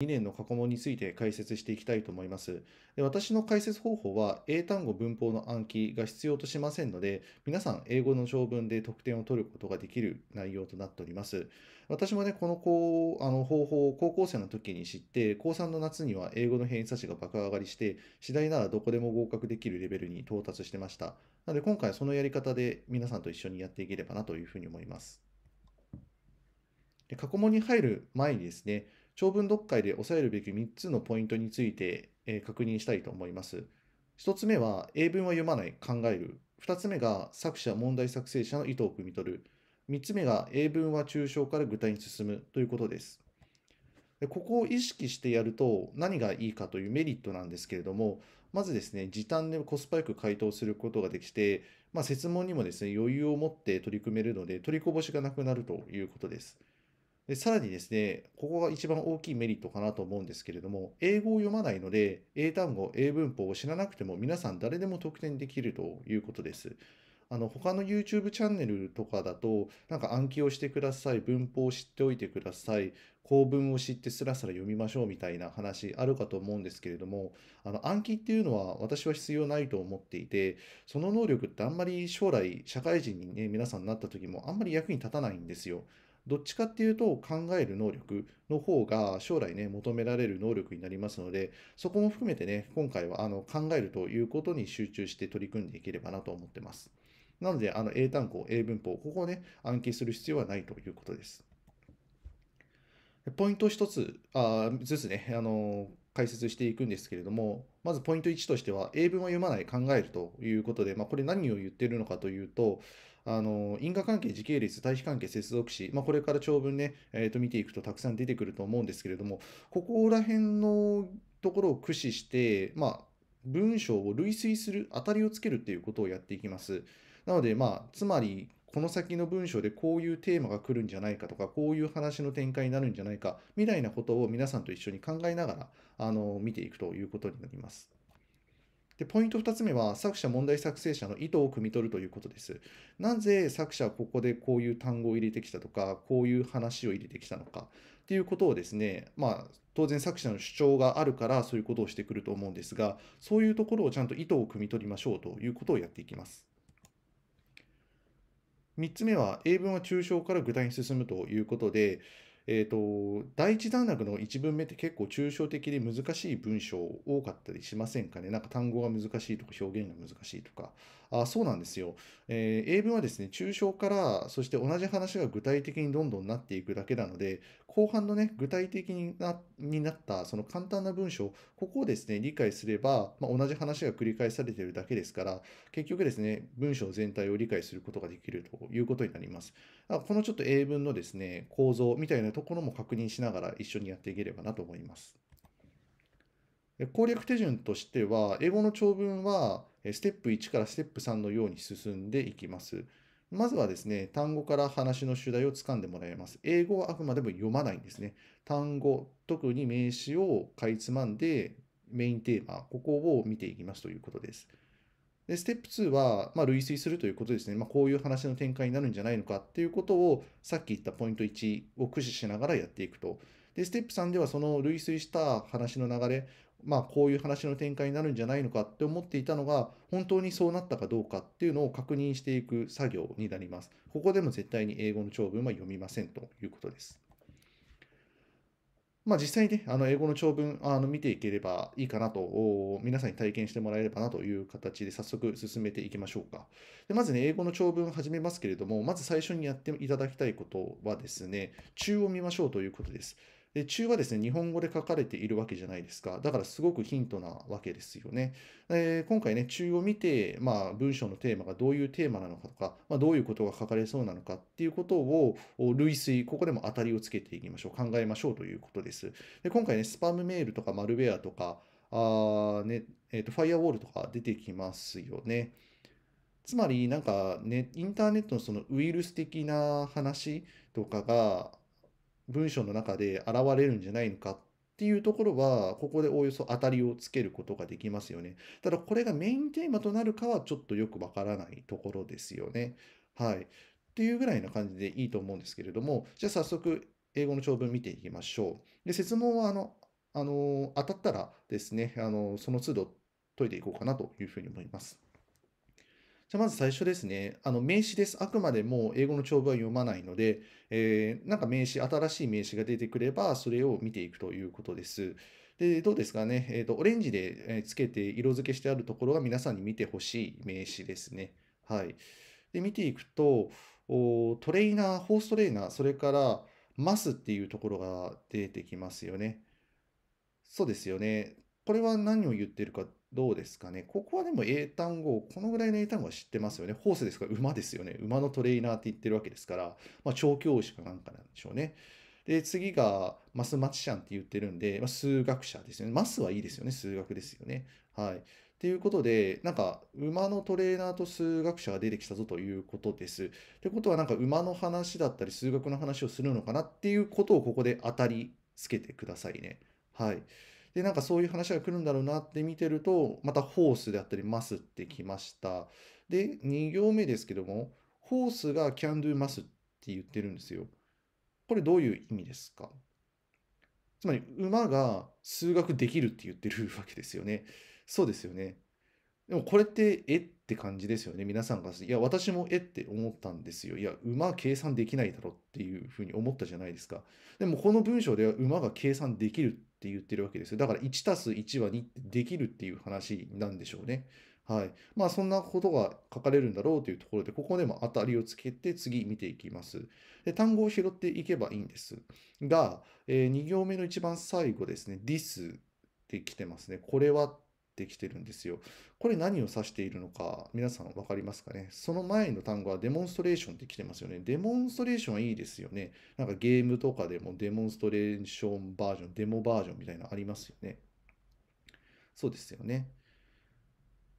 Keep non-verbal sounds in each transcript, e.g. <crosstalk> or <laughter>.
理念の過去問について解説していきたいと思います。で私の解説方法は英単語文法の暗記が必要としませんので、皆さん英語の条文で得点を取ることができる内容となっております。私もね、このこあの方法を高校生の時に知って、高3の夏には英語の偏差値が爆上がりして、次第ならどこでも合格できるレベルに到達してました。なので今回そのやり方で皆さんと一緒にやっていければなというふうに思います。で過去問に入る前にですね、長文読解で押さえるべき3つのポイントについて、え確認したいと思います。1つ目は英文は読まない、考える。2つ目が作者、問題作成者の意図を汲み取る。3つ目が英文は抽象から具体に進むということです。でここを意識してやると何がいいかというメリットなんですけれども、まずですね、時短でコスパよく回答することができて、まあ、設問にもですね、余裕を持って取り組めるので、取りこぼしがなくなるということです。でさらにですね、ここが一番大きいメリットかなと思うんですけれども、英語を読まないので、英単語、英文法を知らなくても皆さん誰でも得点できるということです。あの、他の YouTube チャンネルとかだと、なんか暗記をしてください、文法を知っておいてください、構文を知ってスラスラ読みましょうみたいな話あるかと思うんですけれども、あの、暗記っていうのは私は必要ないと思っていて、その能力ってあんまり将来、社会人にね、皆さんなった時もあんまり役に立たないんですよ。どっちかっていうと考える能力の方が将来ね、求められる能力になりますので、そこも含めてね、今回はあの考えるということに集中して取り組んでいければなと思ってます。なので、あの英単語、英文法、ここをね、暗記する必要はないということです。ポイント1つあずつね、あの解説していくんですけれども、まずポイント1としては、英文は読まない、考えるということで、まあ、これ何を言ってるのかというと、あの因果関係、時系列、対比関係、接続詞、まあ、これから長文ね、えー、と見ていくとたくさん出てくると思うんですけれども、ここら辺のところを駆使して、まあ、文章を類推する、当たりをつけるっていうことをやっていきます。なので、まあ、つまり、この先の文章でこういうテーマが来るんじゃないかとか、こういう話の展開になるんじゃないか、みたいなことを皆さんと一緒に考えながら、あの、見ていくということになります。で、ポイント2つ目は、作者、問題作成者の意図を汲み取るということです。なぜ作者はここでこういう単語を入れてきたとか、こういう話を入れてきたのかっていうことをですね、まあ、当然作者の主張があるからそういうことをしてくると思うんですが、そういうところをちゃんと意図を汲み取りましょうということをやっていきます。3つ目は、英文は抽象から具体に進むということで、えっ、ー、と、第一段落の1文目って結構抽象的で難しい文章多かったりしませんかね。なんか単語が難しいとか表現が難しいとか。あそうなんですよ、えー、英文はですね、抽象から、そして同じ話が具体的にどんどんなっていくだけなので、後半のね、具体的になになったその簡単な文章、ここをですね、理解すれば、まあ、同じ話が繰り返されているだけですから、結局ですね、文章全体を理解することができるということになります。このちょっと英文のですね、構造みたいなところも確認しながら一緒にやっていければなと思います。攻略手順としては、英語の長文は、ステップ1からステップ3のように進んでいきます。まずはですね、単語から話の主題をつかんでもらいます。英語はあくまでも読まないんですね。単語、特に名詞をかいつまんで、メインテーマ、ここを見ていきますということです。で、ステップ2は、まあ、類推するということですね。まあ、こういう話の展開になるんじゃないのかっていうことを、さっき言ったポイント1を駆使しながらやっていくと。で、ステップ3ではその類推した話の流れまあ、こういう話の展開になるんじゃないのかって思っていたのが、本当にそうなったかどうかっていうのを確認していく作業になります。ここでも絶対に英語の長文は読みませんということです。まあ、実際にね、あの英語の長文あの見ていければいいかなと、皆さんに体験してもらえればなという形で早速進めていきましょうか。でまずね、英語の長文を始めますけれども、まず最初にやっていただきたいことはですね、中を見ましょうということです。で中はですね、日本語で書かれているわけじゃないですか。だからすごくヒントなわけですよね。え今回ね、中を見て、まあ、文章のテーマがどういうテーマなのかとか、まあ、どういうことが書かれそうなのかっていうことを類推、ここでも当たりをつけていきましょう。考えましょうということです。で今回ね、スパムメールとかマルウェアとか、あねえーとファイアウォールとか出てきますよね。つまりなんかね、インターネットのそのウイルス的な話とかが文章の中で現れるんじゃないのかっていうところは、ここでおおよそ当たりをつけることができますよね。ただこれがメインテーマとなるかはちょっとよくわからないところですよね。はい。っていうぐらいな感じでいいと思うんですけれども、じゃあ早速英語の長文見ていきましょう。で、説問はあの、あの、当たったらですね、あの、その都度解いていこうかなというふうに思います。じゃまず最初ですね、あの名詞です。あくまでも英語の長文は読まないので、えー、なんか名詞、新しい名詞が出てくれば、それを見ていくということです。で、どうですかね、えーと、オレンジでつけて色付けしてあるところが皆さんに見てほしい名詞ですね。はい。で、見ていくと、トレーナー、ホーストレーナー、それから、マスっていうところが出てきますよね。そうですよね。これは何を言ってるかどうですかね。ここはでも英単語、このぐらいの英単語は知ってますよね。ホースですから馬ですよね。馬のトレーナーって言ってるわけですから、まあ、調教師かなんかなんでしょうね。で、次がマスマチシャンって言ってるんで、まあ、数学者ですよね。マスはいいですよね。数学ですよね。はい。っていうことで、なんか、馬のトレーナーと数学者が出てきたぞということです。ってことは、なんか、馬の話だったり、数学の話をするのかなっていうことを、ここで当たりつけてくださいね。はい。で、なんかそういう話が来るんだろうなって見てると、またホースであったり、ますってきました。で、2行目ですけども、ホースが can do ますって言ってるんですよ。これどういう意味ですかつまり、馬が数学できるって言ってるわけですよね。そうですよね。でもこれってえって感じですよね。皆さんが。いや、私もえって思ったんですよ。いや、馬計算できないだろっていうふうに思ったじゃないですか。でもこの文章では馬が計算できるって言ってるわけですだから1たす1は2ってできるっていう話なんでしょうね。はい。まあそんなことが書かれるんだろうというところで、ここでも当たりをつけて次見ていきます。で単語を拾っていけばいいんですが、えー、2行目の一番最後ですね、this ってきてますね。これはっってきてるんですよ。これ何を指しているのか、皆さん分かりますかねその前の単語はデモンストレーションって来てますよね。デモンストレーションはいいですよね。なんかゲームとかでもデモンストレーションバージョン、デモバージョンみたいなのありますよね。そうですよね。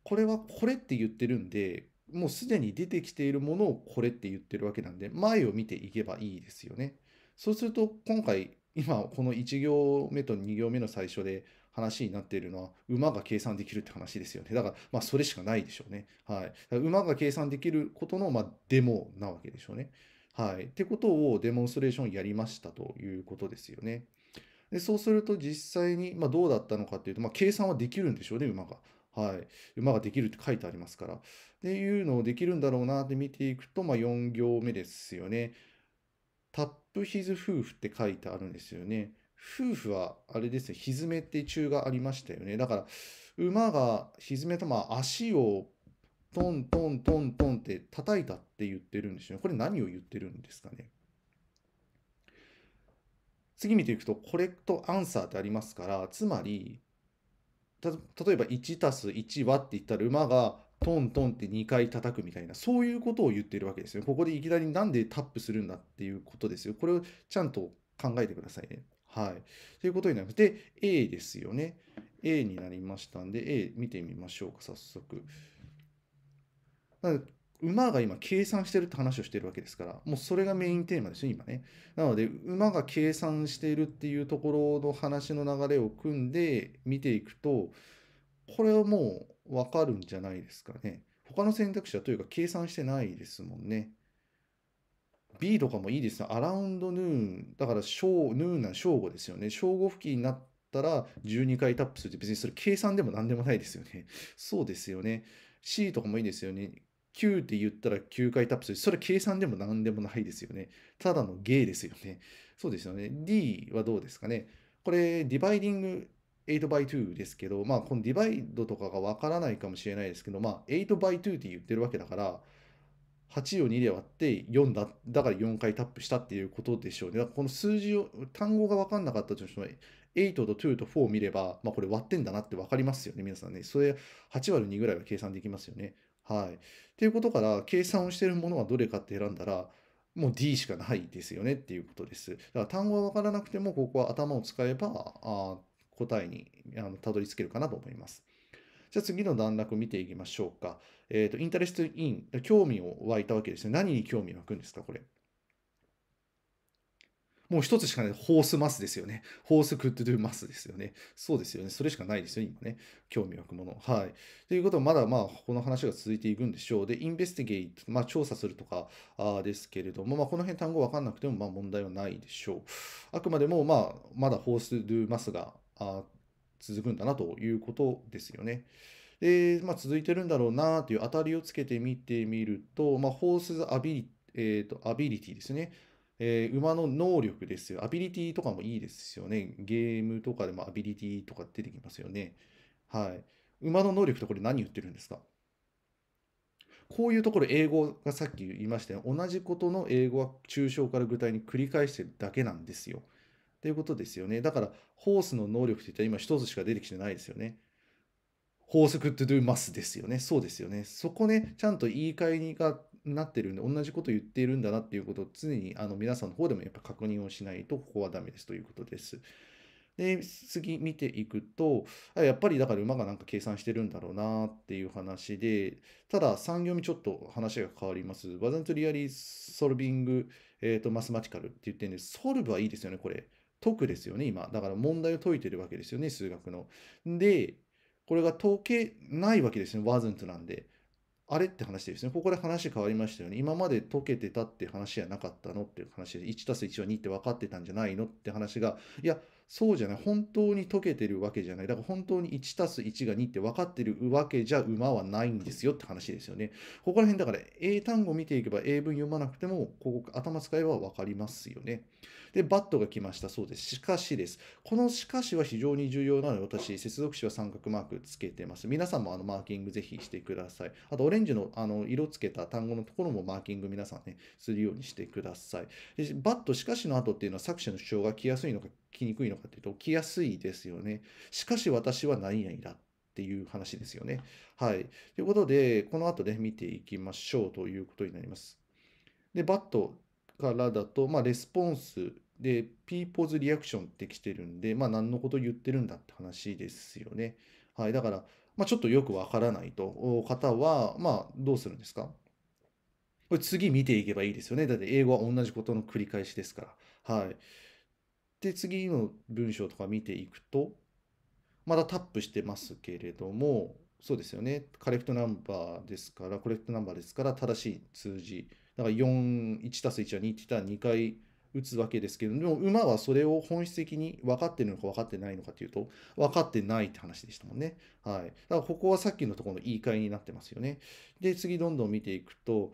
これはこれって言ってるんで、もうすでに出てきているものをこれって言ってるわけなんで、前を見ていけばいいですよね。そうすると、今回、今この1行目と2行目の最初で話になっているのは、馬が計算できるって話ですよね。だから、まあ、それしかないでしょうね。はい。馬が計算できることの、まあ、デモなわけでしょうね。はい。ってことをデモンストレーションやりましたということですよね。でそうすると実際に、まあ、どうだったのかっていうと、まあ、計算はできるんでしょうね、馬が。はい、馬ができるって書いてありますから。っていうのをできるんだろうなって見ていくと、まあ、4行目ですよね。タップヒズ夫婦って書いてあるんですよね。夫婦はあれですね、ひずめって中がありましたよね。だから、馬がひずめと、まあ、足をトントントントンって叩いたって言ってるんですよね。これ何を言ってるんですかね。次見ていくと、コレクトアンサーってありますから、つまり、た例えば1たす1はって言ったら馬がトントンって2回叩くみたいな、そういうことを言ってるわけですよ。ここでいきなりなんでタップするんだっていうことですよ。これをちゃんと考えてくださいね。はい。ということになります。で、A ですよね。A になりましたんで、A 見てみましょうか、早速。馬が今計算してるって話をしてるわけですから、もうそれがメインテーマですよ、今ね。なので、馬が計算しているっていうところの話の流れを組んで見ていくと、これはもうわかるんじゃないですかね。他の選択肢はというか計算してないですもんね。B とかもいいですね。アラウンドヌーン。だから正、ヌーンな正午ですよね。正午付近になったら12回タップするって別にそれ計算でも何でもないですよね。<laughs> そうですよね。C とかもいいですよね。9って言ったら9回タップする。それ計算でも何でもないですよね。ただの芸ですよね。そうですよね。D はどうですかね。これ、ディバイディング 8x2 ですけど、まあ、このディバイドとかがわからないかもしれないですけど、まあ、8x2 って言ってるわけだから、8を2で割って4だ、だから4回タップしたっていうことでしょうね。だからこの数字を、単語が分かんなかったとしても、8と2と4を見れば、まあこれ割ってんだなって分かりますよね、皆さんね。それ8割2ぐらいは計算できますよね。はい。っていうことから、計算をしているものはどれかって選んだら、もう D しかないですよねっていうことです。だから単語が分からなくても、ここは頭を使えば、あ答えにあのたどり着けるかなと思います。じゃあ次の段落見ていきましょうか。えっ、ー、と、インタレストイン、興味を湧いたわけですね。何に興味湧くんですか、これ。もう一つしかない。ホースマスですよね。ホースクッドゥマスですよね。そうですよね。それしかないですよね、今ね。興味湧くもの。はい。ということは、まだまあ、この話が続いていくんでしょう。で、インベスティゲイト、まあ、調査するとかあですけれども、まあ、この辺単語わかんなくても、まあ、問題はないでしょう。あくまでも、まあ、まだホースドゥマスが、あ続くんだなということですよね。で、まあ、続いてるんだろうなという当たりをつけてみてみると、まあ、ホースアビリ,、えーと、とアビリティですね。えー、馬の能力ですよ。アビリティとかもいいですよね。ゲームとかでもアビリティとか出てきますよね。はい。馬の能力とこれ何言ってるんですかこういうところ、英語がさっき言いましたよ。同じことの英語は抽象から具体に繰り返してるだけなんですよ。っていうことですよね。だから、ホースの能力って言ったら今一つしか出てきてないですよね。法則 to do must ですよね。そうですよね。そこね、ちゃんと言い換えにがなってるんで、同じこと言っているんだなっていうことを常にあの皆さんの方でもやっぱ確認をしないと、ここはダメですということです。で、次見ていくと、やっぱりだから馬がなんか計算してるんだろうなっていう話で、ただ3行目ちょっと話が変わります。wasn't really solving、えと mathematical って言ってるんで、ソルブはいいですよね、これ。解くですよね、今。だから問題を解いてるわけですよね、数学の。で、これが解けないわけですね、wasn't なんで。あれって話ですね。ここで話変わりましたよね。今まで解けてたって話じゃなかったのっていう話で、1たす1は2って分かってたんじゃないのって話が、いや、そうじゃない。本当に解けてるわけじゃない。だから本当に1たす1が2って分かってるわけじゃ馬はないんですよって話ですよね。ここら辺だから英単語見ていけば英文読まなくても、ここ頭使えば分かりますよね。で、バットが来ました。そうです。しかしです。このしかしは非常に重要なので、私、接続詞は三角マークつけてます。皆さんもあのマーキングぜひしてください。あと、オレンジのあの色つけた単語のところもマーキング皆さんね、するようにしてください。でバットしかしの後っていうのは作者の主張が来やすいのかきにくいのかっていうと、起きやすいですよね。しかし私は何々だっていう話ですよね。はい。ということで、この後ね、見ていきましょうということになります。で、バットからだと、まあ、レスポンスで、ピーポーズリアクションってきてるんで、まあ、何のこと言ってるんだって話ですよね。はい。だから、まあ、ちょっとよくわからないと方は、まあ、どうするんですかこれ次見ていけばいいですよね。だって英語は同じことの繰り返しですから。はい。で、次の文章とか見ていくと、まだタップしてますけれども、そうですよね。カレクトナンバーですから、コレクトナンバーですから、正しい数字。だから4、1たす1は2って言ったら2回打つわけですけど、でも馬はそれを本質的に分かってるのか分かってないのかというと、分かってないって話でしたもんね。はい。だからここはさっきのところの言い換えになってますよね。で、次どんどん見ていくと、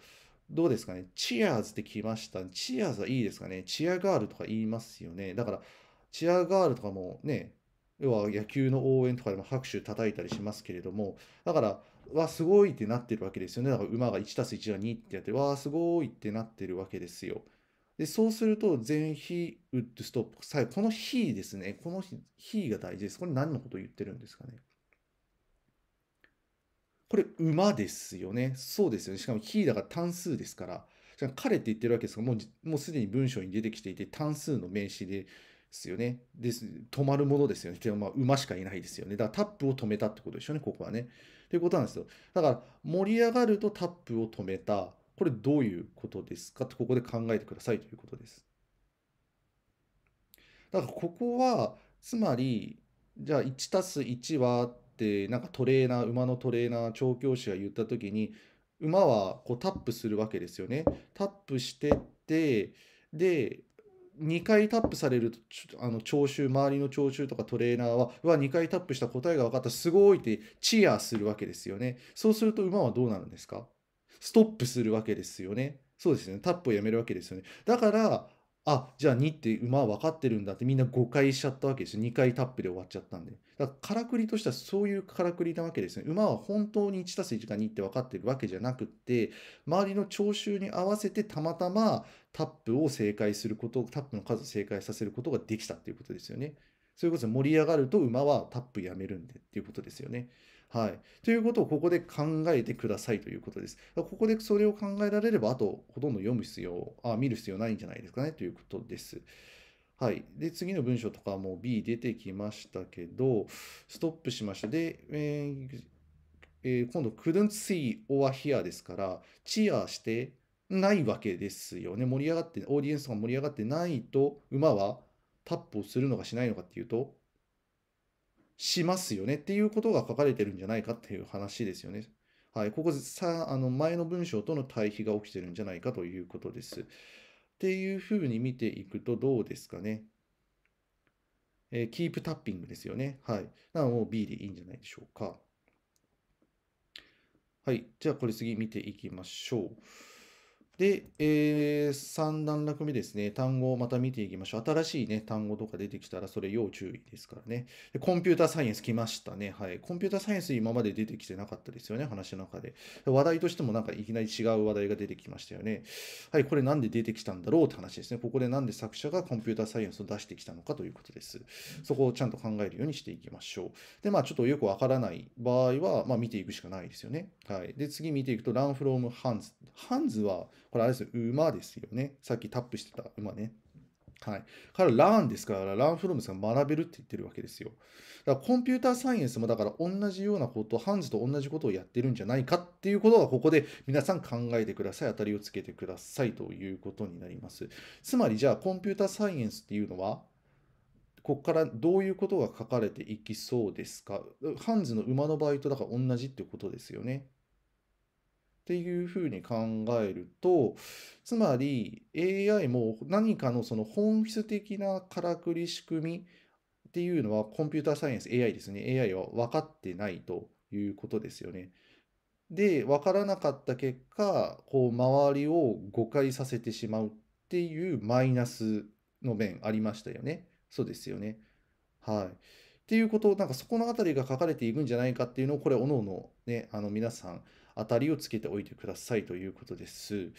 どうですかねチアーズって来ました。チアーズはいいですかねチアガールとか言いますよね。だから、チアガールとかもね、要は野球の応援とかでも拍手叩いたりしますけれども、だから、わ、すごいってなってるわけですよね。だから馬が1たす1が2ってやって、わ、すごいってなってるわけですよ。で、そうすると、全非ウッドストップ、最後、この非ですね。この非が大事です。これ何のことを言ってるんですかね。これ馬ですよね。そうですよね。しかもヒーダが単数ですから。じゃ彼って言ってるわけですが、もうすでに文章に出てきていて、単数の名詞ですよね。です。止まるものですよね。てまあ、馬しかいないですよね。だからタップを止めたってことでしょうね、ここはね。ということなんですよ。だから、盛り上がるとタップを止めた。これどういうことですかってここで考えてくださいということです。だからここは、つまり、じゃあ1たす1はってなんかトレーナー馬のトレーナー調教師が言った時に馬はこうタップするわけですよね。タップしてってで2回タップされるとあの聴衆周りの聴衆とかトレーナーはうわ2回タップした答えが分かったすごいってチアするわけですよねそうすると馬はどうなるんですかストップするわけですよねそうですねタップをやめるわけですよねだからあじゃあ2って馬は分かってるんだってみんな誤解しちゃったわけですよ2回タップで終わっちゃったんでだからからくりとしてはそういうからくりなわけですね馬は本当に 1+1 が2って分かってるわけじゃなくって周りの聴衆に合わせてたまたまタップを正解することタップの数を正解させることができたっていうことですよねそういうことで盛り上がると馬はタップやめるんでっていうことですよね。はい。ということをここで考えてくださいということです。ここでそれを考えられれば、あとほとんど読む必要、あ見る必要ないんじゃないですかねということです。はい。で、次の文章とかも B 出てきましたけど、ストップしました。で、えーえー、今度、couldn't see or h e ですから、チアしてないわけですよね。盛り上がって、オーディエンスが盛り上がってないと、馬はタップをするのかしないのかっていうと、しますよねっていうことが書かれてるんじゃないかっていう話ですよね。はい、ここさあの前の文章との対比が起きてるんじゃないかということです。っていうふうに見ていくとどうですかね。えー、キープタッピングですよね。はい。なのもう B でいいんじゃないでしょうか。はい。じゃあこれ次見ていきましょう。で、えー、3段落目ですね。単語をまた見ていきましょう。新しいね、単語とか出てきたら、それ要注意ですからねで。コンピューターサイエンス来ましたね。はい。コンピューターサイエンス今まで出てきてなかったですよね、話の中で。話題としてもなんかいきなり違う話題が出てきましたよね。はい、これなんで出てきたんだろうって話ですね。ここでなんで作者がコンピューターサイエンスを出してきたのかということです。そこをちゃんと考えるようにしていきましょう。で、まあちょっとよくわからない場合は、まあ見ていくしかないですよね。はい。で、次見ていくと、ランフロームハンズ。ハンズは、これあれですよ、馬ですよね。さっきタップしてた馬ね。はい。から、ラーンですから、ランフロムさん学べるって言ってるわけですよ。だからコンピューターサイエンスもだから同じようなこと、ハンズと同じことをやってるんじゃないかっていうことがここで皆さん考えてください。当たりをつけてくださいということになります。つまりじゃあコンピューターサイエンスっていうのは、ここからどういうことが書かれていきそうですかハンズの馬の場合とだから同じってことですよね。っていうふうに考えるとつまり AI も何かのその本質的なからくり仕組みっていうのはコンピューターサイエンス AI ですね AI は分かってないということですよね。で分からなかった結果こう周りを誤解させてしまうっていうマイナスの面ありましたよね。そうですよね。はい。っていうことをなんかそこのあたりが書かれていくんじゃないかっていうのをこれおのおのねあの皆さんあたりをつけておいてくださいということです。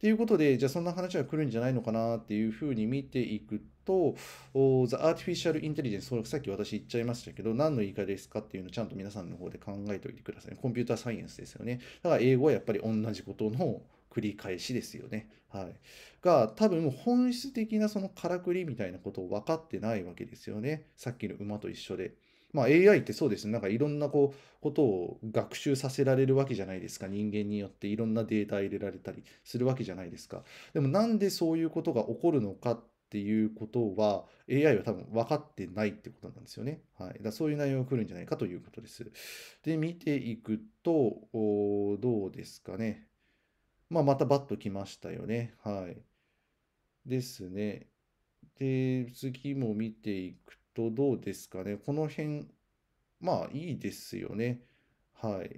ということで、じゃあそんな話が来るんじゃないのかなっていうふうに見ていくと、The Artificial Intelligence、さっき私言っちゃいましたけど、何の言い方ですかっていうのをちゃんと皆さんの方で考えておいてください。コンピューターサイエンスですよね。だから英語はやっぱり同じことの繰り返しですよね。はい。が、多分本質的なそのからくりみたいなことを分かってないわけですよね。さっきの馬と一緒で。まあ、AI ってそうですね、なんかいろんなこうことを学習させられるわけじゃないですか、人間によっていろんなデータ入れられたりするわけじゃないですか。でもなんでそういうことが起こるのかっていうことは、AI は多分分かってないってことなんですよね。はい、だそういう内容が来るんじゃないかということです。で、見ていくと、どうですかね。まあ、またバッと来ましたよね。はい。ですね。で、次も見ていくと、どうですかね。この辺、まあいいですよね。はい。っ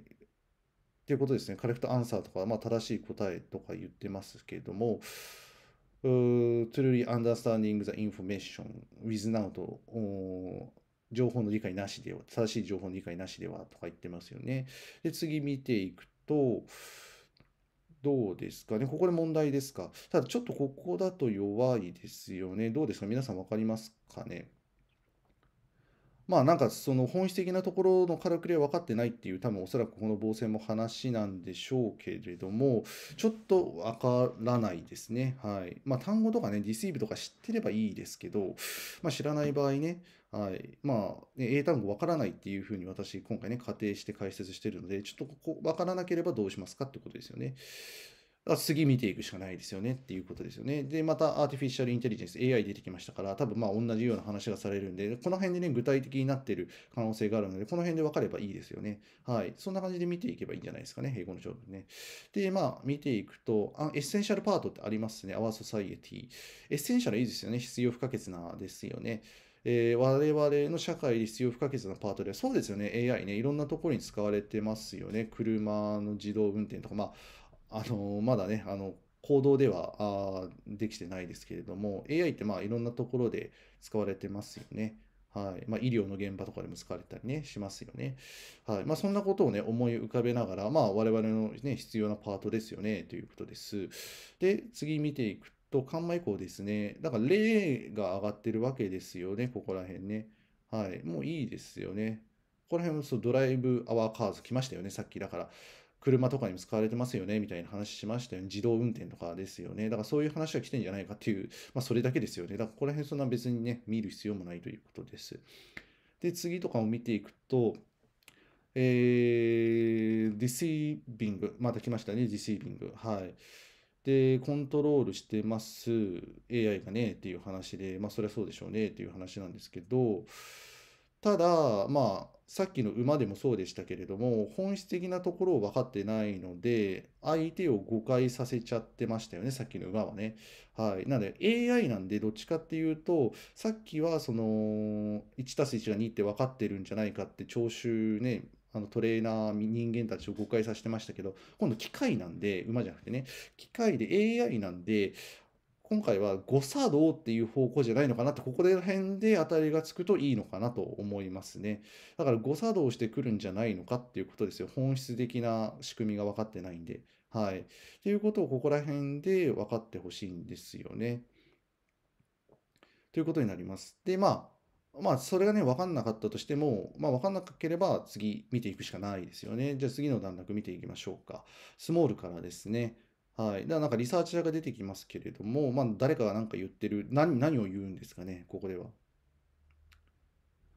ていうことですね。カレクトアンサーとか、まあ正しい答えとか言ってますけれども、truly understanding the information with now と、情報の理解なしでは、正しい情報の理解なしではとか言ってますよね。で、次見ていくと、どうですかねここで問題ですかただちょっとここだと弱いですよね。どうですか皆さん分かりますかねまあなんかその本質的なところのからくりは分かってないっていう多分おそらくこの防戦も話なんでしょうけれどもちょっと分からないですねはいまあ単語とかねディスイブとか知ってればいいですけど、まあ、知らない場合ねはいまあ、ね、英単語分からないっていうふうに私今回ね仮定して解説してるのでちょっとここ分からなければどうしますかってことですよね次見ていくしかないですよねっていうことですよね。で、またアーティフィシャルインテリジェンス、AI 出てきましたから、多分まあ同じような話がされるんで、この辺でね、具体的になってる可能性があるので、この辺で分かればいいですよね。はい。そんな感じで見ていけばいいんじゃないですかね、英語の条文ね。で、まあ見ていくと、あエッセンシャルパートってありますね、アワーソサイエティ。エッセンシャルいいですよね、必要不可欠なですよね。えー、我々の社会で必要不可欠なパートでは、そうですよね、AI ね、いろんなところに使われてますよね。車の自動運転とか、まあ、あのまだねあの行動ではあできてないですけれども AI ってまあいろんなところで使われてますよね。はいまあ、医療の現場とかでも使われたりね、しますよね。はいまあ、そんなことをね、思い浮かべながら、まあ、我々の、ね、必要なパートですよね、ということです。で、次見ていくと、緩和以降ですね、だから例が上がってるわけですよね、ここら辺ね。はい、もういいですよね。ここら辺もそうドライブ・アワー・カーズ来ましたよね、さっき。だから、車とかにも使われてますよねみたいな話しましたよね。自動運転とかですよね。だからそういう話は来てんじゃないかっていう、まあ、それだけですよね。だからここら辺そんな別にね、見る必要もないということです。で、次とかを見ていくと、えー、ディシービング。また来ましたね、ディシービング。はい。で、コントロールしてます。AI がね、っていう話で、まあ、そりゃそうでしょうね、っていう話なんですけど、ただ、まあ、さっきの馬でもそうでしたけれども、本質的なところを分かってないので、相手を誤解させちゃってましたよね、さっきの馬はね。はい。なので、AI なんで、どっちかっていうと、さっきは、その、1たす1が2って分かってるんじゃないかって、聴衆ね、あのトレーナー、人間たちを誤解させてましたけど、今度機械なんで、馬じゃなくてね、機械で AI なんで、今回は誤作動っていう方向じゃないのかなって、ここら辺で当たりがつくといいのかなと思いますね。だから誤作動してくるんじゃないのかっていうことですよ。本質的な仕組みが分かってないんで。はい。っていうことをここら辺で分かってほしいんですよね。ということになります。で、まあ、まあ、それがね、分かんなかったとしても、まあ、分かんなければ次見ていくしかないですよね。じゃあ次の段落見ていきましょうか。スモールからですね。はい。ではなんかリサーチャーが出てきますけれども、まあ、誰かが何か言ってる、何、何を言うんですかね、ここでは。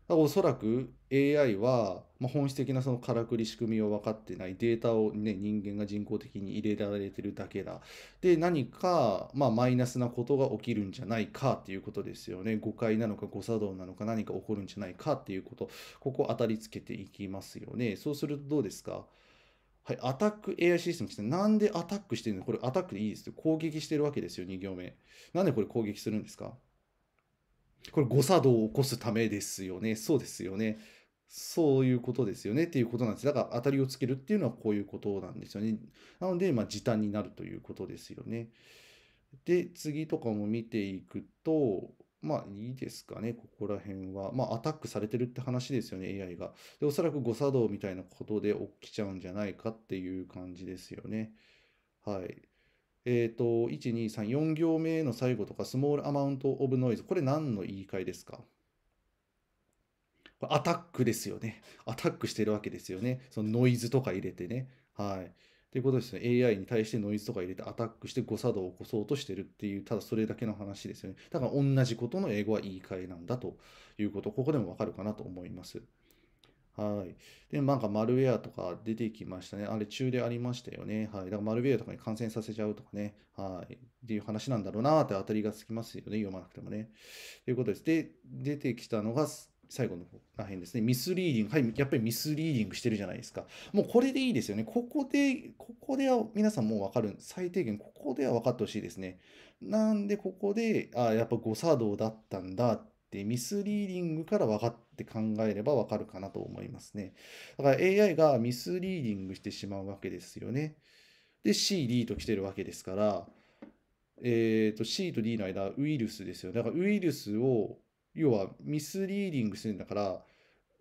おそらく AI は、まあ、本質的なそのからくり仕組みを分かってないデータを、ね、人間が人工的に入れられてるだけだ。で、何か、まあ、マイナスなことが起きるんじゃないかっていうことですよね。誤解なのか誤作動なのか何か起こるんじゃないかっていうこと、ここ当たりつけていきますよね。そうするとどうですかはい、アタック AI システムですね。なんでアタックしてるのこれアタックでいいですよ。攻撃してるわけですよ、2行目。なんでこれ攻撃するんですかこれ誤作動を起こすためですよね。そうですよね。そういうことですよねっていうことなんです。だから当たりをつけるっていうのはこういうことなんですよね。なので、まあ、時短になるということですよね。で、次とかも見ていくと、まあいいですかね、ここら辺は。まあアタックされてるって話ですよね、AI が。で、おそらく誤作動みたいなことで起きちゃうんじゃないかっていう感じですよね。はい。えっ、ー、と、1、2、3、4行目の最後とか、スモールアマウントオブノイズ。これ何の言い換えですかアタックですよね。アタックしてるわけですよね。そのノイズとか入れてね。はい。っていうことですね。AI に対してノイズとか入れてアタックして誤作動を起こそうとしてるっていう、ただそれだけの話ですよね。だから同じことの英語は言い換えなんだということ、ここでもわかるかなと思います。はい。で、なんかマルウェアとか出てきましたね。あれ中でありましたよね。はい。だからマルウェアとかに感染させちゃうとかね。はい。っていう話なんだろうなって当たりがつきますよね。読まなくてもね。ということです。で、出てきたのが、最後のら辺ですね、ミスリーディング、はい、やっぱりミスリーディングしてるじゃないですか。もうこれでいいですよね。ここで、ここでは皆さんもう分かる、最低限ここでは分かってほしいですね。なんでここで、ああ、やっぱ誤作動だったんだってミスリーディングから分かって考えれば分かるかなと思いますね。だから AI がミスリーディングしてしまうわけですよね。で、C、D と来てるわけですから、えーと、と C と D の間、ウイルスですよ。だからウイルスを要はミスリーディングするんだから、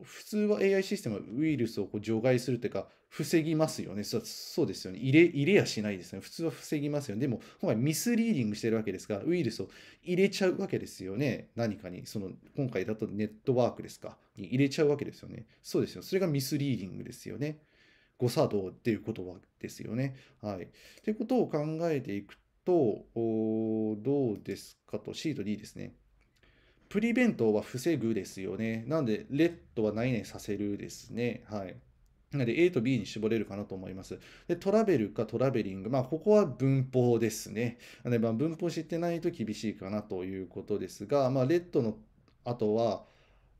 普通は AI システムはウイルスをこう除外するというか、防ぎますよね。そそうですよね入れ。入れやしないですね。普通は防ぎますよね。でも、今回ミスリーディングしてるわけですから、ウイルスを入れちゃうわけですよね。何かに。その、今回だとネットワークですか。に入れちゃうわけですよね。そうですよ。それがミスリーディングですよね。誤作動っていう言葉ですよね。はい。いうことを考えていくと、どうですかと、シート D ですね。プリベントは防ぐですよね。なので、レッドは何々させるですね。はい。なので A と B に絞れるかなと思います。で、トラベルかトラベリング。まあ、ここは文法ですね。なので、まあ、文法知ってないと厳しいかなということですが、まあ、レッドの後は、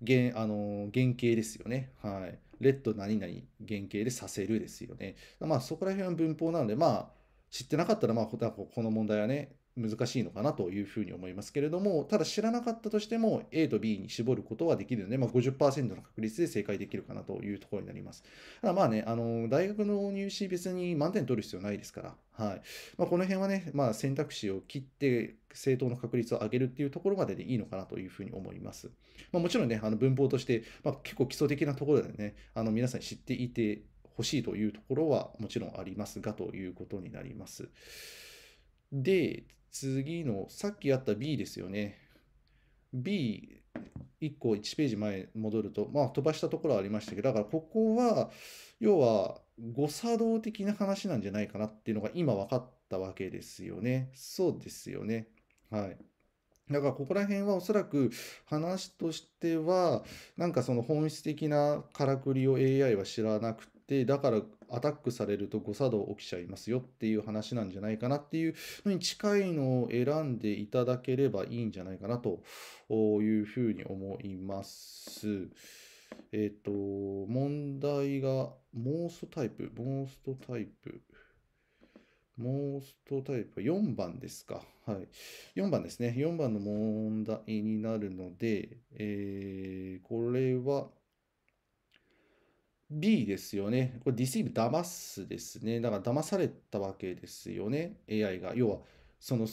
原あの原型ですよね。はい。レッド何々原型でさせるですよね。まあ、そこら辺は文法なので、まあ、知ってなかったら、まあ、この問題はね、難しいのかなというふうに思いますけれども、ただ知らなかったとしても A と B に絞ることはできるので、まあ、50%の確率で正解できるかなというところになります。ただまあね、あの、大学の入試別に満点取る必要ないですから、はい。まあ、この辺はね、まあ、選択肢を切って、正当の確率を上げるっていうところまででいいのかなというふうに思います。まあ、もちろんね、あの文法として、まあ、結構基礎的なところでね、あの皆さん知っていてほしいというところはもちろんありますがということになります。で、次の、さっきあった B ですよね。B、1個1ページ前戻ると、まあ飛ばしたところはありましたけど、だからここは、要は誤作動的な話なんじゃないかなっていうのが今分かったわけですよね。そうですよね。はい。だからここら辺はおそらく話としては、なんかその本質的なからくりを AI は知らなくってだからアタックされると誤作動起きちゃいますよっていう話なんじゃないかなっていうのに近いのを選んでいただければいいんじゃないかなというふうに思います。えっ、ー、と、問題がモーストタイプ、モーストタイプ。モーストタイプは4番ですか。はい。4番ですね。4番の問題になるので、えー、これは、B ですよね。これ deceive 騙すですね。だから騙されたわけですよね。AI が。要は、その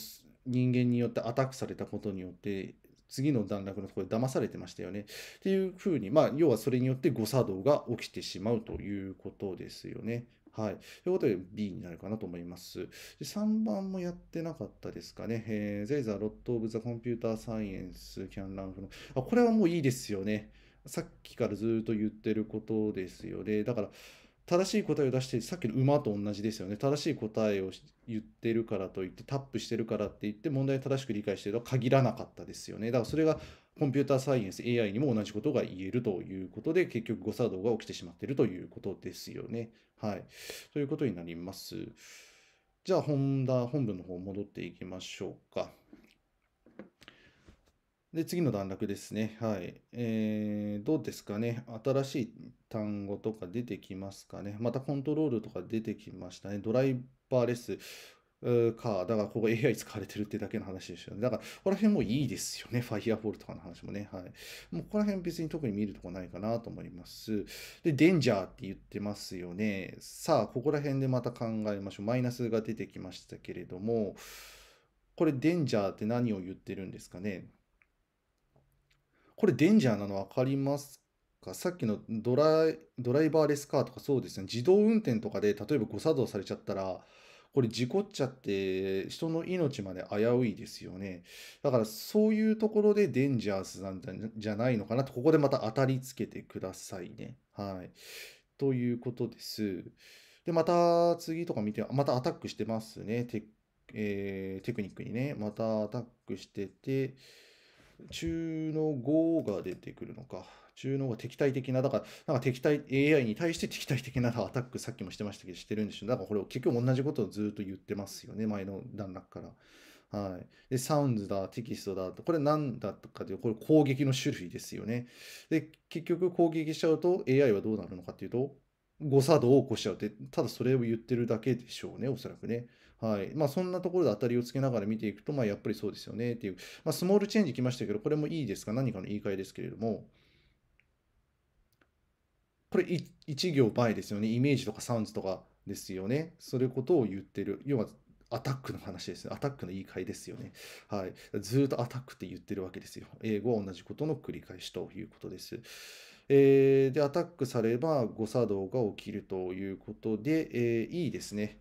人間によってアタックされたことによって、次の段落のところで騙されてましたよね。っていうふうに、まあ、要はそれによって誤作動が起きてしまうということですよね。はい。ということで B になるかなと思います。で3番もやってなかったですかね。えー、ゼイザー・ロット・オブ・ザ・コンピューター・サイエンス・キャン・ランフの。あ、これはもういいですよね。さっきからずっと言ってることですよね。だから、正しい答えを出して、さっきの馬と同じですよね。正しい答えを言ってるからといって、タップしてるからって言って、問題を正しく理解してるとは限らなかったですよね。だからそれがコンピューターサイエンス、AI にも同じことが言えるということで、結局誤作動が起きてしまっているということですよね。はい。ということになります。じゃあ本、本文の方戻っていきましょうか。で、次の段落ですね。はい。えー、どうですかね。新しい単語とか出てきますかね。またコントロールとか出てきましたね。ドライバーレス。カー。だからここ AI 使われてるってだけの話ですよね。だから、ここら辺もいいですよね。f i r e フ a l l とかの話もね。はい。もうここら辺別に特に見るとこないかなと思います。で、Danger って言ってますよね。さあ、ここら辺でまた考えましょう。マイナスが出てきましたけれども、これ Danger って何を言ってるんですかね。これデンジャーなの分かりますかさっきのドライドライバーレスカーとかそうですね、自動運転とかで例えば誤作動されちゃったら、これ事故っちゃって人の命まで危ういですよね。だからそういうところでデンジャースなんじゃないのかなと、ここでまた当たりつけてくださいね。はい。ということです。で、また次とか見て、またアタックしてますね。テ,、えー、テクニックにね。またアタックしてて、中の5が出てくるのか。中のが敵対的な、だから、なんか敵対、AI に対して敵対的な <laughs> アタック、さっきもしてましたけど、してるんでしょ。だからこれを結局同じことをずっと言ってますよね、前の段落から。はい。で、サウンズだ、テキストだ、これ何だとかという、これ攻撃の種類ですよね。で、結局攻撃しちゃうと AI はどうなるのかっていうと、誤作動を起こしちゃうって、ただそれを言ってるだけでしょうね、おそらくね。はいまあ、そんなところで当たりをつけながら見ていくと、まあ、やっぱりそうですよねっていう、まあ、スモールチェンジきましたけど、これもいいですか、何かの言い換えですけれども、これ1行前ですよね、イメージとかサウンズとかですよね、それことを言ってる、要はアタックの話ですね、アタックの言い換えですよね、はい、ずっとアタックって言ってるわけですよ、英語は同じことの繰り返しということです。えー、で、アタックされば誤作動が起きるということで、えー、いいですね。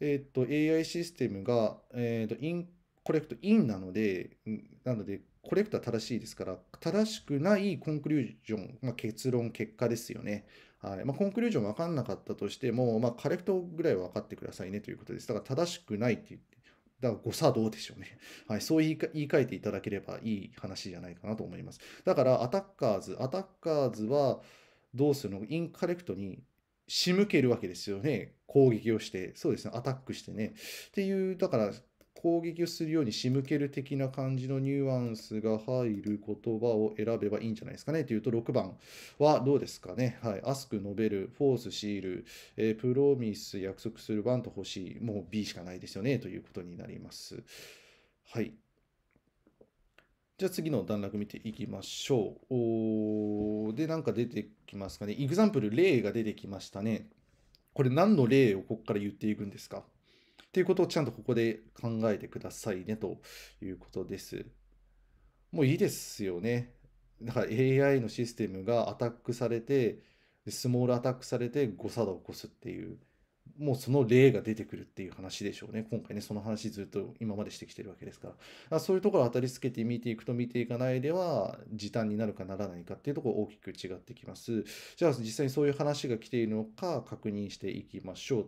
えっ、ー、と、AI システムが、えっ、ー、と、イン、コレクトインなので、なので、コレクトは正しいですから、正しくないコンクュージョン、まあ、結論、結果ですよね。はいまあ、コンクュージョン分かんなかったとしても、まあ、カレクトぐらいは分かってくださいねということです。だから正しくないって言って、だから誤差どうでしょうね。はい、そう言い言い換えていただければいい話じゃないかなと思います。だから、アタッカーズ、アタッカーズはどうするのインカレクトに仕向けるわけですよね。攻撃をして、そうですね、アタックしてね。っていう、だから、攻撃をするように仕向ける的な感じのニュアンスが入る言葉を選べばいいんじゃないですかね。というと、6番はどうですかね。はい。アスク、ノベル、フォース、シール、えプロミス、約束する、ワンと欲しい。もう B しかないですよね。ということになります。はい。じゃあ次の段落見ていきましょう。で、なんか出てきますかね。エグザンプル例が出てきましたね。これ何の例をここから言っていくんですかっていうことをちゃんとここで考えてくださいねということです。もういいですよね。だから AI のシステムがアタックされて、スモールアタックされて誤作動を起こすっていう。もうその例が出てくるっていう話でしょうね。今回ね、その話ずっと今までしてきてるわけですから。からそういうところを当たりつけて見ていくと見ていかないでは、時短になるかならないかっていうところ大きく違ってきます。じゃあ実際にそういう話が来ているのか確認していきましょう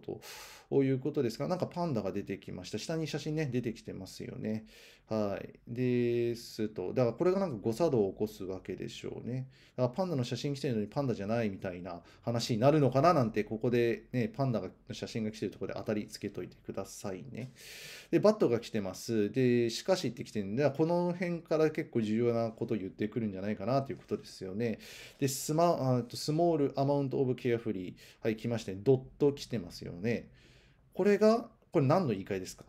ということですが、なんかパンダが出てきました。下に写真ね、出てきてますよね。はい。ですと。だからこれがなんか誤作動を起こすわけでしょうね。だからパンダの写真来てるのにパンダじゃないみたいな話になるのかななんて、ここでね、パンダの写真が来てるところで当たりつけといてくださいね。で、バットが来てます。で、しかしって来てるんで、この辺から結構重要なことを言ってくるんじゃないかなということですよね。で、スマ、とスモールアマウントオブケアフリー。はい、来まして、ドット来てますよね。これが、これ何の言い換えですか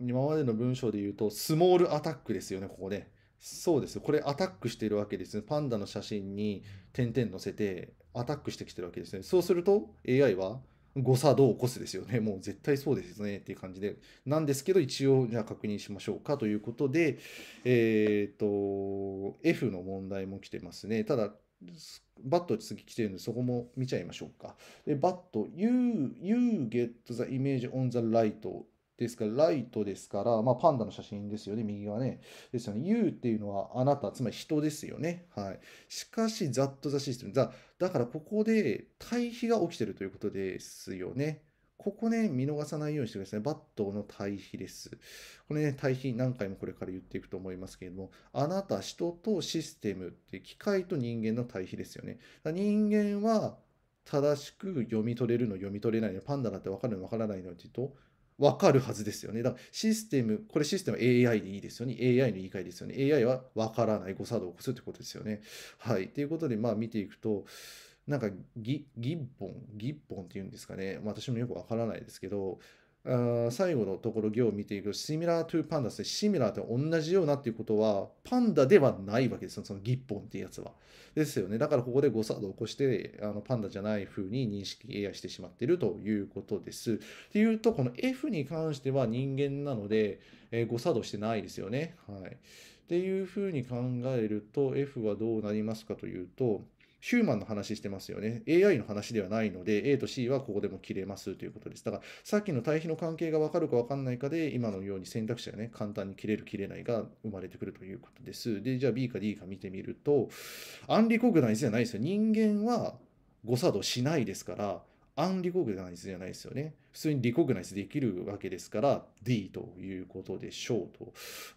今までの文章で言うと、スモールアタックですよね、ここで。そうですよ。これアタックしてるわけですね。パンダの写真に点々載せて、アタックしてきてるわけですね。そうすると、AI は誤差どう起こすですよね。もう絶対そうですね。っていう感じで。なんですけど、一応、じゃあ確認しましょうかということで、えっ、と、F の問題も来てますね。ただ、バット次来てるんで、そこも見ちゃいましょうか。で、バット、you, you get the image on the l i g h t ですから、ライトですから、まあ、パンダの写真ですよね、右はね。ですよね。You っていうのはあなた、つまり人ですよね。はい。しかし、ざっとザシステム。ザ。だから、ここで対比が起きてるということですよね。ここね、見逃さないようにしてください。バットの対比です。これね、対比何回もこれから言っていくと思いますけれども、あなた、人とシステムって機械と人間の対比ですよね。人間は正しく読み取れるの、読み取れないの、パンダだって分かるの、分からないのって言うと、わかるはずですよね。だからシステム、これシステム AI でいいですよね。AI の言い換えですよね。AI はわからない誤作動を起こすってことですよね。はい。ということで、まあ見ていくと、なんかギ、ギッポン、ギッポンっていうんですかね。まあ、私もよくわからないですけど、あ最後のところ行を見ていくと、similar to pandas って、シミラーって同じようなっていうことは、パンダではないわけですよ、そのギッポンっていうやつは。ですよね。だからここで誤作動を起こして、あのパンダじゃない風に認識 AI してしまっているということです。っていうと、この F に関しては人間なので、えー、誤作動してないですよね。はい。っていうふうに考えると、F はどうなりますかというと、ヒューマンの話してますよね。AI の話ではないので、A と C はここでも切れますということです。だから、さっきの対比の関係が分かるか分かんないかで、今のように選択肢がね、簡単に切れる、切れないが生まれてくるということです。で、じゃあ B か D か見てみると、アンリコグナイズじゃないですよ。人間は誤作動しないですから、アンリコグナイズじゃないですよね。普通にリコグナイズできるわけですから、D ということでしょ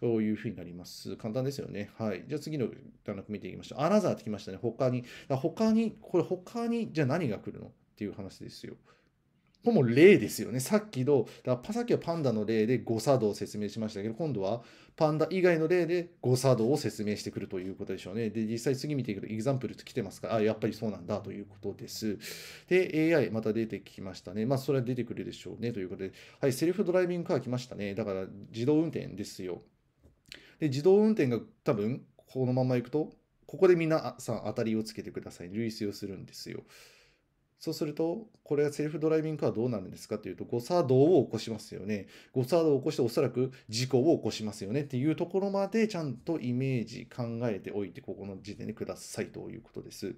うというふうになります。簡単ですよね。はい。じゃあ次の段落見ていきましょう。アナザーってきましたね。他に。他に、これ他に、じゃあ何が来るのっていう話ですよ。これも例ですよね。さっきの、だからさっきはパンダの例で誤作動を説明しましたけど、今度はパンダ以外の例で誤作動を説明してくるということでしょうね。で、実際次見ていくと、エグザンプルて来てますから、あ、やっぱりそうなんだということです。で、AI また出てきましたね。まあ、それは出てくるでしょうねということで、はい、セルフドライビングカー来ましたね。だから自動運転ですよ。で、自動運転が多分、このまま行くと、ここで皆さん当たりをつけてください。類推をするんですよ。そうすると、これがセルフドライビングカーどうなるんですかというと、誤作動を起こしますよね。誤作動を起こして、おそらく事故を起こしますよねっていうところまでちゃんとイメージ考えておいて、ここの時点でくださいということです。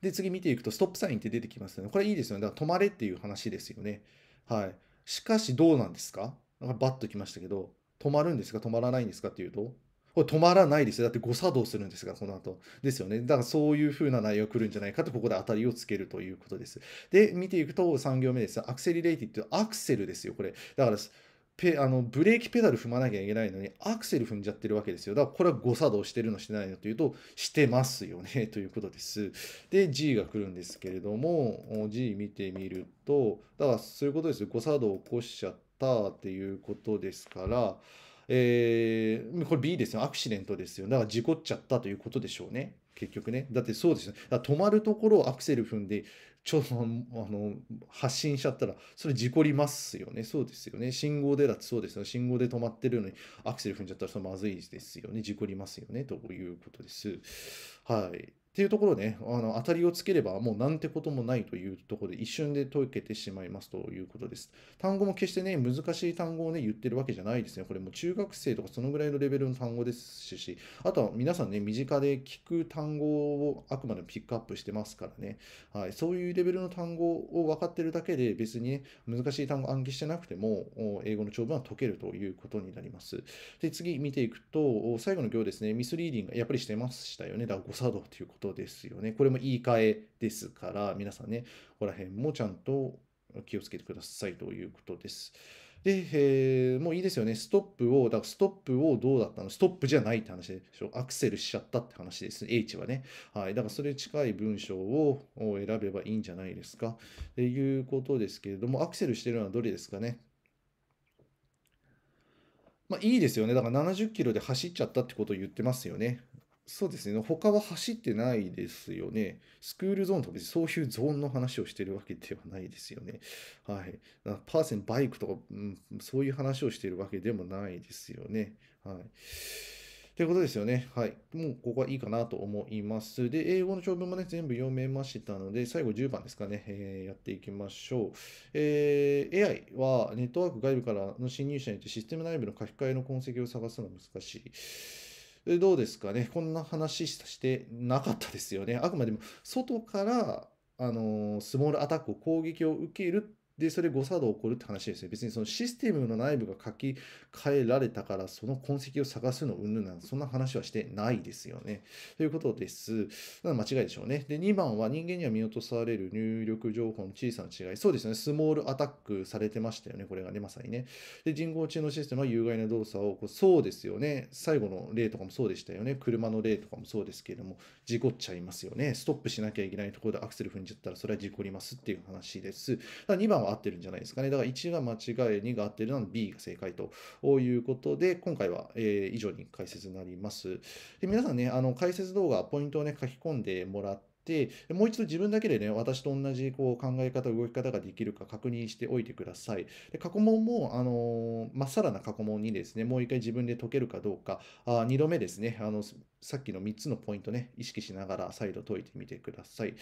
で、次見ていくと、ストップサインって出てきますよね。これいいですよね。だから止まれっていう話ですよね。はい。しかし、どうなんですかなんかバッときましたけど、止まるんですか止まらないんですかっていうと、これ止まらないですよ。だって誤作動するんですから、この後。ですよね。だからそういう風な内容が来るんじゃないかと、ここで当たりをつけるということです。で、見ていくと3行目です。アクセリレイティってアクセルですよ、これ。だから、ペあのブレーキペダル踏まなきゃいけないのにアクセル踏んじゃってるわけですよ。だからこれは誤作動してるのしてないのというと、してますよね <laughs> ということです。で、G が来るんですけれども、G 見てみると、だからそういうことです。誤作動を起こしちゃったっていうことですから、えー、これ B ですよ。アクシデントですよ。だから事故っちゃったということでしょうね。結局ね。だってそうですよ、だ止まるところをアクセル踏んで、ちょっと、あの、発進しちゃったら、それ事故りますよね。そうですよね。信号でだってそうですよ、信号で止まってるのにアクセル踏んじゃったら、それまずいですよね。事故りますよね。ということです。はい。っていうところで、ね、あの当たりをつければもうなんてこともないというところで一瞬で解けてしまいますということです。単語も決してね、難しい単語をね、言ってるわけじゃないですね。これも中学生とかそのぐらいのレベルの単語ですし、あとは皆さんね、身近で聞く単語をあくまでピックアップしてますからね。はい、そういうレベルの単語を分かってるだけで別にね、難しい単語暗記してなくても、英語の長文は解けるということになります。で、次見ていくと、最後の行ですね、ミスリーディング、やっぱりしてましたよね。だから誤作動ということことですよね。これも言い換えですから、皆さんね、ここら辺もちゃんと気をつけてくださいということです。で、えー、もういいですよね。ストップを、だからストップをどうだったのストップじゃないって話でしょ。アクセルしちゃったって話です。H はね。はい。だからそれ近い文章を選べばいいんじゃないですか。ということですけれども、アクセルしてるのはどれですかね。まあいいですよね。だから70キロで走っちゃったってことを言ってますよね。そうですね、他は走ってないですよね。スクールゾーンとか別にそういうゾーンの話をしてるわけではないですよね。はい。パーセンバイクとか、うん、そういう話をしてるわけでもないですよね。はい。ということですよね。はい。もうここはいいかなと思います。で、英語の長文もね、全部読めましたので、最後10番ですかね、えー、やっていきましょう。えー、AI はネットワーク外部からの侵入者によってシステム内部の書き換えの痕跡を探すのは難しい。どうですかね、こんな話してなかったですよね。あくまでも外からあのスモールアタックを攻撃を受けるで、それ誤作動起こるって話ですね。別にそのシステムの内部が書き換えられたから、その痕跡を探すのうんぬんなんそんな話はしてないですよね。ということです。間違いでしょうね。で、2番は人間には見落とされる入力情報の小さな違い。そうですね。スモールアタックされてましたよね。これがね、まさにね。で、人工知能システムは有害な動作を起こす。そうですよね。最後の例とかもそうでしたよね。車の例とかもそうですけれども、事故っちゃいますよね。ストップしなきゃいけないところでアクセル踏んじゃったら、それは事故りますっていう話です。だ2番は合ってるんじゃないですかね。だから1が間違い、2が合ってるのは B が正解ということで、今回は、え以上に解説になります。で皆さんね、あの解説動画、ポイントをね、書き込んでもらって、でもう一度自分だけでね、私と同じこう考え方、動き方ができるか確認しておいてください。で過去問も、あのまっさらな過去問にですね、もう一回自分で解けるかどうか、あ2度目ですねあの、さっきの3つのポイントね、意識しながら再度解いてみてください。